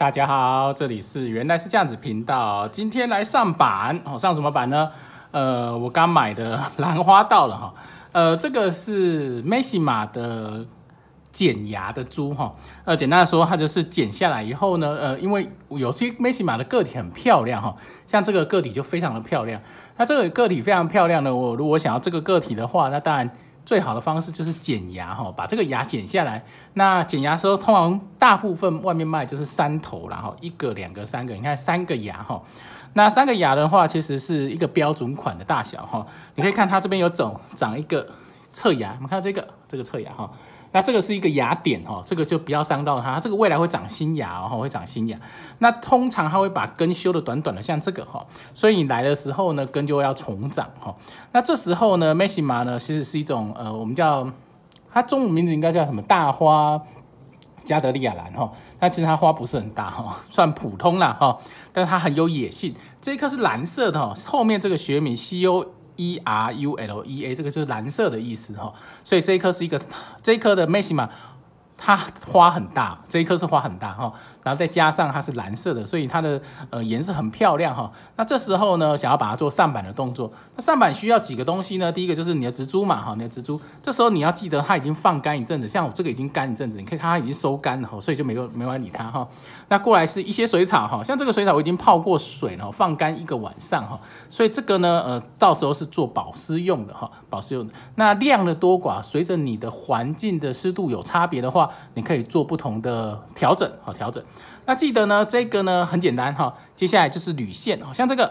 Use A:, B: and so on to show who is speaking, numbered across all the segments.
A: 大家好，这里是原来是这样子频道。今天来上板哦，上什么板呢？呃，我刚买的兰花到了哈。呃，这个是梅西 a 的剪牙的猪哈。呃，简单的说，它就是剪下来以后呢，呃，因为有些梅西 a 的个体很漂亮哈，像这个个体就非常的漂亮。那这个个体非常漂亮呢，我如果想要这个个体的话，那当然。最好的方式就是剪牙哈，把这个牙剪下来。那剪牙时候，通常大部分外面卖就是三头然后一个、两个、三个。你看三个牙哈，那三个牙的话，其实是一个标准款的大小哈。你可以看它这边有种长一个侧牙，我们看这个这个侧牙哈。那这个是一个芽点哈，这个就不要伤到它，这个未来会长新芽哦，会长新芽。那通常它会把根修的短短的，像这个哈，所以你来的时候呢，根就要重长哈。那这时候呢，梅西马呢，其实是一种呃，我们叫它中文名字应该叫什么？大花加德利亚兰哈，但其实它花不是很大哈，算普通啦哈，但是它很有野性。这一颗是蓝色的哈，后面这个学名西优。e r u l e a，这个就是蓝色的意思哈，所以这一颗是一个，这一颗的 Maxima，它花很大，这一颗是花很大哈。然后再加上它是蓝色的，所以它的呃颜色很漂亮哈。那这时候呢，想要把它做上板的动作，那上板需要几个东西呢？第一个就是你的植株嘛，哈，你的植株，这时候你要记得它已经放干一阵子，像我这个已经干一阵子，你可以看它已经收干了，所以就没有没法理它哈。那过来是一些水草哈，像这个水草我已经泡过水了，放干一个晚上哈，所以这个呢，呃，到时候是做保湿用的哈，保湿用的。那量的多寡，随着你的环境的湿度有差别的话，你可以做不同的调整，好调整。那记得呢，这个呢很简单哈，接下来就是铝线，像这个，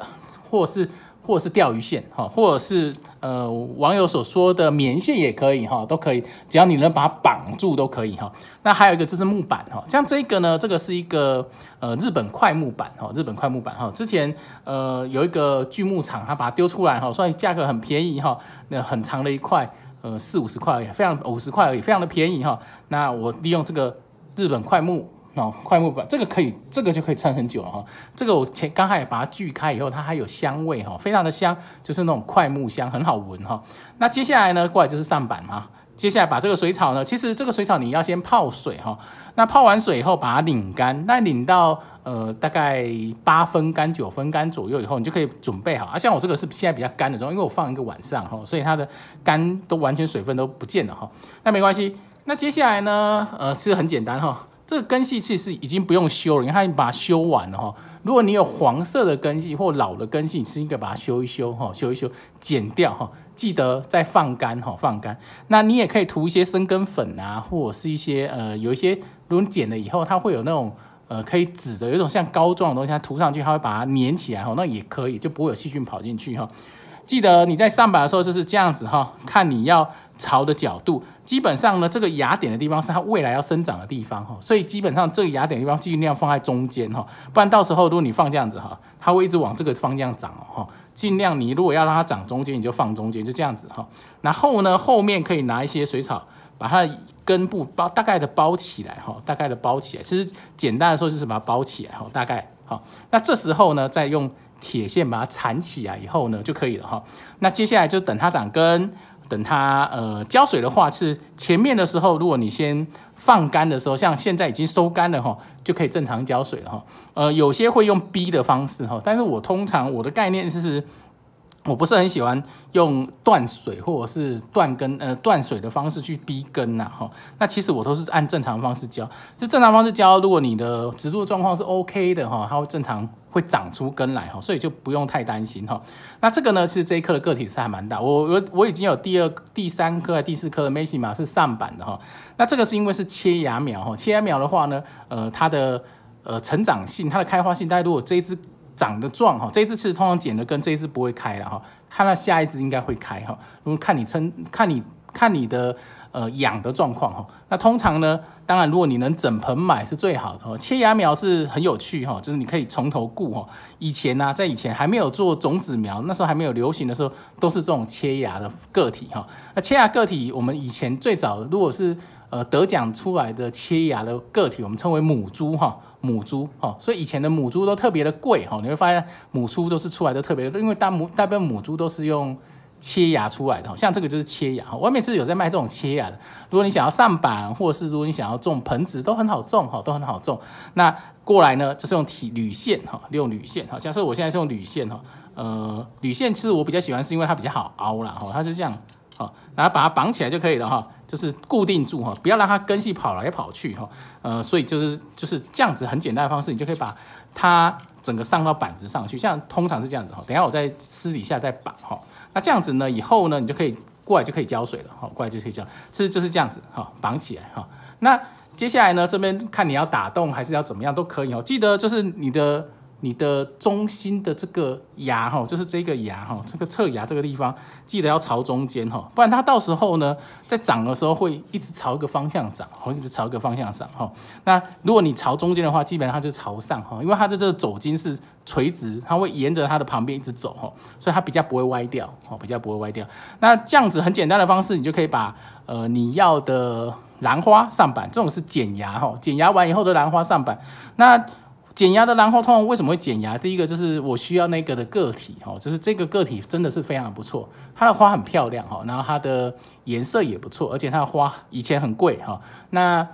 A: 或是或是钓鱼线哈，或者是呃网友所说的棉线也可以哈，都可以，只要你能把它绑住都可以哈。那还有一个就是木板哈，像这个呢，这个是一个呃日本块木板哈，日本块木板哈，之前呃有一个锯木厂，它把它丢出来哈，所以价格很便宜哈，那很长的一块呃四五十块，非常五十块而已，非常的便宜哈。那我利用这个日本块木。哦，快木板这个可以，这个就可以撑很久了哈。这个我前刚才把它锯开以后，它还有香味哈，非常的香，就是那种快木香，很好闻哈。那接下来呢，过来就是上板哈，接下来把这个水草呢，其实这个水草你要先泡水哈。那泡完水以后，把它拧干，那拧到呃大概八分干九分干左右以后，你就可以准备好。啊，像我这个是现在比较干的状因为我放一个晚上哈，所以它的干都完全水分都不见了哈。那没关系。那接下来呢，呃，其实很简单哈。这个根系其实已经不用修了，你看你把它修完了哈。如果你有黄色的根系或老的根系，是应该把它修一修哈，修一修，剪掉哈。记得再放干哈，放干。那你也可以涂一些生根粉啊，或者是一些呃，有一些，如果你剪了以后，它会有那种呃可以粘的，有一种像膏状的东西，它涂上去，它会把它粘起来哈，那也可以，就不会有细菌跑进去哈。记得你在上板的时候就是这样子哈，看你要朝的角度。基本上呢，这个芽点的地方是它未来要生长的地方哈，所以基本上这个芽点地方尽量放在中间哈，不然到时候如果你放这样子哈，它会一直往这个方向长哦哈。尽量你如果要让它长中间，你就放中间，就这样子哈。然后呢，后面可以拿一些水草把它。根部包大概的包起来哈，大概的包起来，其实简单的说就是把它包起来哈，大概好。那这时候呢，再用铁线把它缠起来以后呢，就可以了哈。那接下来就等它长根，等它呃浇水的话是前面的时候，如果你先放干的时候，像现在已经收干了哈，就可以正常浇水了哈。呃，有些会用逼的方式哈，但是我通常我的概念是。我不是很喜欢用断水或者是断根呃断水的方式去逼根呐哈，那其实我都是按正常方式浇，就正常方式浇，如果你的植株状况是 OK 的哈，它会正常会长出根来哈，所以就不用太担心哈。那这个呢，其实这一颗的个体是还蛮大，我我我已经有第二、第三棵、第四的 maxima 是上板的哈。那这个是因为是切芽苗哈，切芽苗的话呢，呃，它的呃成长性、它的开花性，大家如果这一只。长得壮哈，这一次其实通常剪的根，这一次不会开了哈。看到下一次应该会开哈。如果看你称看你看你的呃养的状况哈，那通常呢，当然如果你能整盆买是最好的哦。切芽苗是很有趣哈，就是你可以从头顾哈。以前呢，在以前还没有做种子苗，那时候还没有流行的时候，都是这种切芽的个体哈。那切芽个体，我们以前最早如果是呃得奖出来的切芽的个体，我们称为母猪哈。母猪哦，所以以前的母猪都特别的贵哦。你会发现母猪都是出来都特别，因为大母大部分母猪都是用切牙出来的，像这个就是切牙哈。外面是有在卖这种切牙的，如果你想要上板，或者是如果你想要种盆子，都很好种哈，都很好种。那过来呢，就是用铁铝线哈，用铝线哈。假设我现在是用铝线哈，呃，铝线其实我比较喜欢是因为它比较好凹啦哈，它是这样哦，然后把它绑起来就可以了哈。就是固定住哈，不要让它根系跑来跑去哈，呃，所以就是就是这样子很简单的方式，你就可以把它整个上到板子上去，像通常是这样子哈。等下我在私底下再绑哈，那这样子呢以后呢你就可以过来就可以浇水了，哈，过来就可以浇，这就是这样子哈，绑起来哈。那接下来呢这边看你要打洞还是要怎么样都可以哦，记得就是你的。你的中心的这个牙哈，就是这个牙哈，这个侧牙这个地方，记得要朝中间哈，不然它到时候呢，在长的时候会一直朝一个方向长，哦，一直朝一个方向长哈。那如果你朝中间的话，基本上它就朝上哈，因为它这个走筋是垂直，它会沿着它的旁边一直走哈，所以它比较不会歪掉，哦，比较不会歪掉。那这样子很简单的方式，你就可以把呃你要的兰花上板，这种是剪牙哈，剪牙完以后的兰花上板，那。减压的兰花通常为什么会减压？第一个就是我需要那个的个体，哈，就是这个个体真的是非常不错，它的花很漂亮，哈，然后它的颜色也不错，而且它的花以前很贵，哈，那。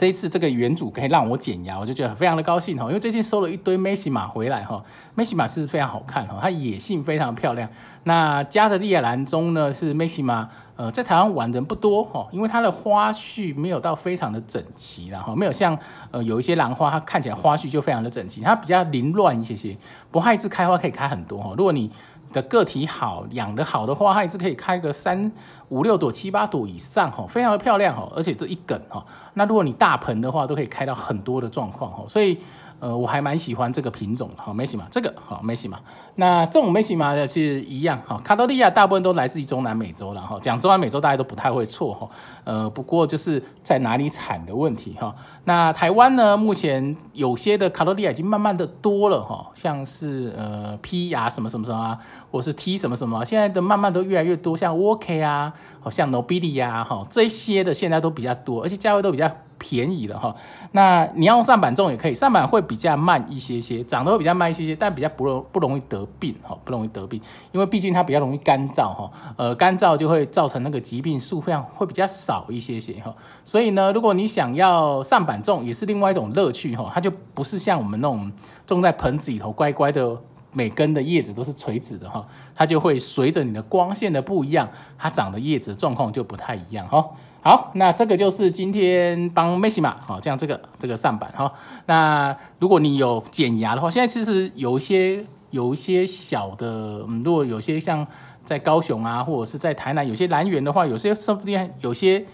A: 这一次这个原主可以让我减压，我就觉得非常的高兴哈。因为最近收了一堆梅西马回来哈，梅西马是非常好看哈，它野性非常漂亮。那加的利亚兰中呢是梅西马，呃，在台湾玩人不多哈，因为它的花序没有到非常的整齐然后没有像呃有一些兰花它看起来花序就非常的整齐，它比较凌乱一些些。不害子开花可以开很多哈，如果你。的个体好养得好的话，它也是可以开个三五六朵七八朵以上哈，非常的漂亮哈。而且这一梗哈，那如果你大盆的话，都可以开到很多的状况哈，所以。呃，我还蛮喜欢这个品种的哈，梅西马这个哈梅西马，那这种梅西马的是一样哈，卡洛利亚大部分都来自于中南美洲了哈，讲中南美洲大家都不太会错哈，呃，不过就是在哪里产的问题哈。那台湾呢，目前有些的卡洛利亚已经慢慢的多了哈，像是呃 P 啊什么什么什么，或是 T 什么什么，现在的慢慢都越来越多，像 o k 啊，好像 Nobilia 哈这些的现在都比较多，而且价位都比较。便宜的哈，那你要上板种也可以，上板会比较慢一些些，长得会比较慢一些些，但比较不不容易得病哈，不容易得病，因为毕竟它比较容易干燥哈，呃，干燥就会造成那个疾病数量会比较少一些些哈，所以呢，如果你想要上板种，也是另外一种乐趣哈，它就不是像我们那种种在盆子里头乖乖的。每根的叶子都是垂直的哈，它就会随着你的光线的不一样，它长的叶子状况就不太一样哈。好，那这个就是今天帮 m 西马，i m a 像这个这个上板哈。那如果你有剪牙的话，现在其实有一些有一些小的，嗯，如果有些像在高雄啊，或者是在台南，有些兰园的话，有些说不定有些。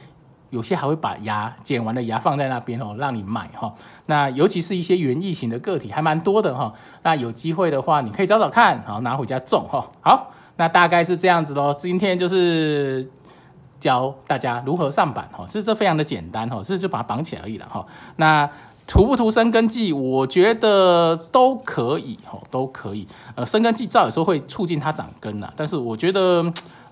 A: 有些还会把牙剪完的牙放在那边哦，让你买哈。那尤其是一些园艺型的个体还蛮多的哈。那有机会的话，你可以找找看，好拿回家种哈。好，那大概是这样子喽。今天就是教大家如何上板哈。其实这非常的简单哈，就是就把它绑起来而已了哈。那涂不涂生根剂，我觉得都可以哈，都可以。呃，生根剂照理说会促进它长根啊，但是我觉得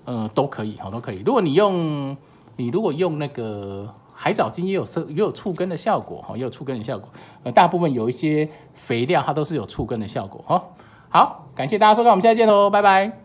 A: 呃都可以哈，都可以。如果你用你如果用那个海藻精，也有也有促根的效果，哈，也有促根的效果。呃，大部分有一些肥料，它都是有促根的效果，哈。好，感谢大家收看，我们下次见喽，拜拜。